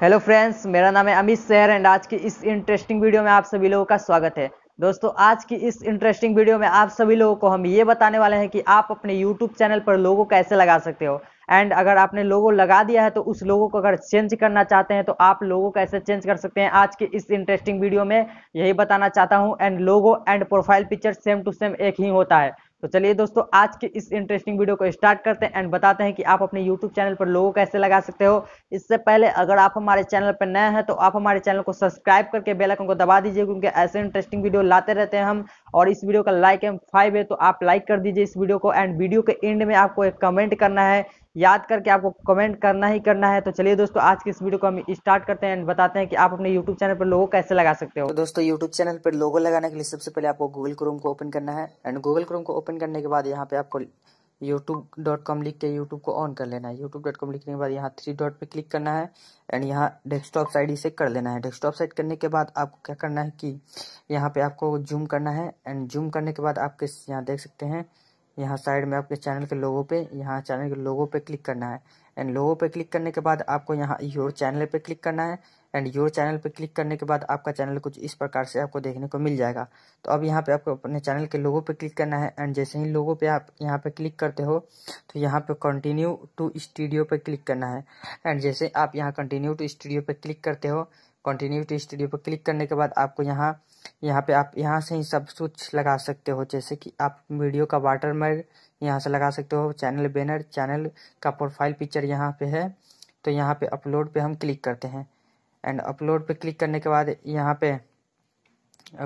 hello friends मेरा नाम है अमित शहर एंड आज की इस इंटरेस्टिंग वीडियो में आप सभी लोगों का स्वागत है दोस्तों आज की इस इंटरेस्टिंग वीडियो में आप सभी लोगों को हम ये बताने वाले हैं कि आप अपने यूट्यूब चैनल पर लोगो कैसे लगा सकते हो एंड अगर आपने लोगो लगा दिया है तो उस लोगो को अगर चेंज करना चाहते हैं तो आप लोगो कैसे चेंज कर सकते हैं आज के इस इंटरेस्टिंग वीडियो में यही बताना चाहता हूँ and logo and profile picture same to same एक ही होता है तो चलिए दोस्तों आज के इस इंटरेस्टिंग वीडियो को स्टार्ट करते हैं एंड बताते हैं कि आप अपने यूट्यूब चैनल पर लोगो कैसे लगा सकते हो इससे पहले अगर आप हमारे चैनल पर नए हैं तो आप हमारे चैनल को सब्सक्राइब करके बेलकन को दबा दीजिए क्योंकि ऐसे इंटरेस्टिंग वीडियो लाते रहते हैं हम और इस वीडियो का लाइक एम फाइव है तो आप लाइक कर दीजिए इस वीडियो को एंड वीडियो के एंड में आपको एक कमेंट करना है याद करके आपको कमेंट करना ही करना है तो चलिए दोस्तों आज की इस वीडियो को हम स्टार्ट करते हैं एंड बताते हैं कि आप अपने यूट्यूब चैनल पर लोगो कैसे लगा सकते हो तो दोस्तों यूट्यूब चैनल पर लोगो लगाने के लिए सबसे पहले आपको गूगल क्रोम को ओपन करना है एंड गूगल क्रोम को ओपन करने के बाद यहाँ पे आपको यूट्यूब डॉट कॉम लिख के यूट्यूब को ऑन कर लेना है यूट्यूब डॉट कॉम लिखने के बाद यहाँ थ्री डॉट पे क्लिक करना है एंड यहाँ डेस्कटॉप साइड इसे कर लेना है डेस्कटॉप साइड करने के बाद आपको क्या करना है कि यहाँ पे आपको जूम करना है एंड जूम करने के बाद आप किस यहाँ देख सकते हैं यहाँ साइड में आपके चैनल के लोगो पे यहाँ चैनल के लोगो पे क्लिक करना है एंड लोगो पे क्लिक करने के बाद आपको यहाँ योर चैनल पे क्लिक करना है एंड योर चैनल पे क्लिक करने के बाद आपका चैनल कुछ इस प्रकार से आपको देखने को मिल जाएगा तो अब यहाँ पे आपको अपने चैनल के लोगो पे क्लिक करना है एंड जैसे ही लोगो पे आप यहाँ पे क्लिक करते हो तो यहाँ पे कंटिन्यू टू स्टूडियो पे क्लिक करना है एंड जैसे आप यहाँ कंटिन्यू टू स्टूडियो पे क्लिक करते हो कंटिन्यू टू स्टूडियो पर क्लिक करने के बाद आपको यहाँ यहाँ पे आप यहाँ से ही सब कुछ लगा सकते हो जैसे कि आप वीडियो का वाटर मार्ग यहाँ से लगा सकते हो चैनल बैनर चैनल का प्रोफाइल पिक्चर यहाँ पे है तो यहाँ पे अपलोड पे हम क्लिक करते हैं एंड अपलोड पे क्लिक करने के बाद यहाँ पे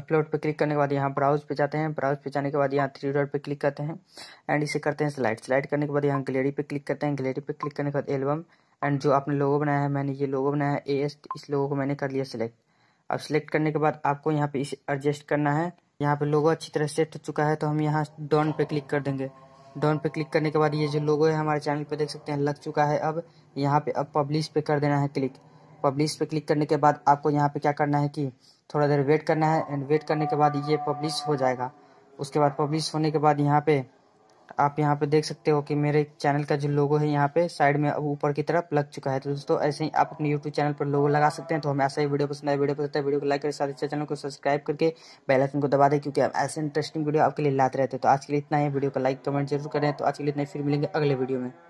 अपलोड पे क्लिक करने के बाद यहाँ ब्राउज पे जाते हैं ब्राउज पे जाने के बाद यहाँ थ्री डॉट पे क्लिक करते हैं एंड इसे करते हैं स्लाइड स्लाइड करने के बाद यहाँ गलेरी पे क्लिक करते हैं गलेरी पे क्लिक करने के बाद एल्बम एंड जो आपने लोगो बनाया है मैंने ये लोगो बनाया है ए एस इस लोगो को मैंने कर लिया सिलेक्ट अब सिलेक्ट करने के बाद आपको यहाँ पे इसे एडजस्ट करना है यहाँ पे लोगो अच्छी तरह सेट हो चुका है तो हम यहाँ डॉन पे क्लिक कर देंगे डॉन पे क्लिक करने के बाद ये जो लोगो है हमारे चैनल पे देख सकते हैं लग चुका है अब यहाँ पे अब पब्लिश पे कर देना है क्लिक पब्लिश पे क्लिक करने के बाद आपको यहाँ पे क्या करना है कि थोड़ा देर वेट करना है एंड वेट करने के बाद ये पब्लिश हो जाएगा उसके बाद पब्लिश होने के बाद यहाँ पे आप यहाँ पे देख सकते हो कि मेरे चैनल का जो लोगो है यहाँ पे साइड में अब ऊपर की तरफ लग चुका है तो दोस्तों ऐसे ही आप अपने यूट्यूब चैनल पर लोगो लगा सकते हैं तो हमें ऐसा ही वीडियो पसंद आए वीडियो पसंद है तो वीडियो को लाइक करें साथ ही चैनल को सब्सक्राइब करके बेल आइकन को दबा दें क्योंकि हम ऐसे इंटरेस्टिंग वीडियो आपके लिए लाते रहते हैं तो आज के लिए इतना ही वीडियो को लाइक कमेंट जरूर करें तो आज के लिए इतना फिर मिलेंगे अगले वीडियो में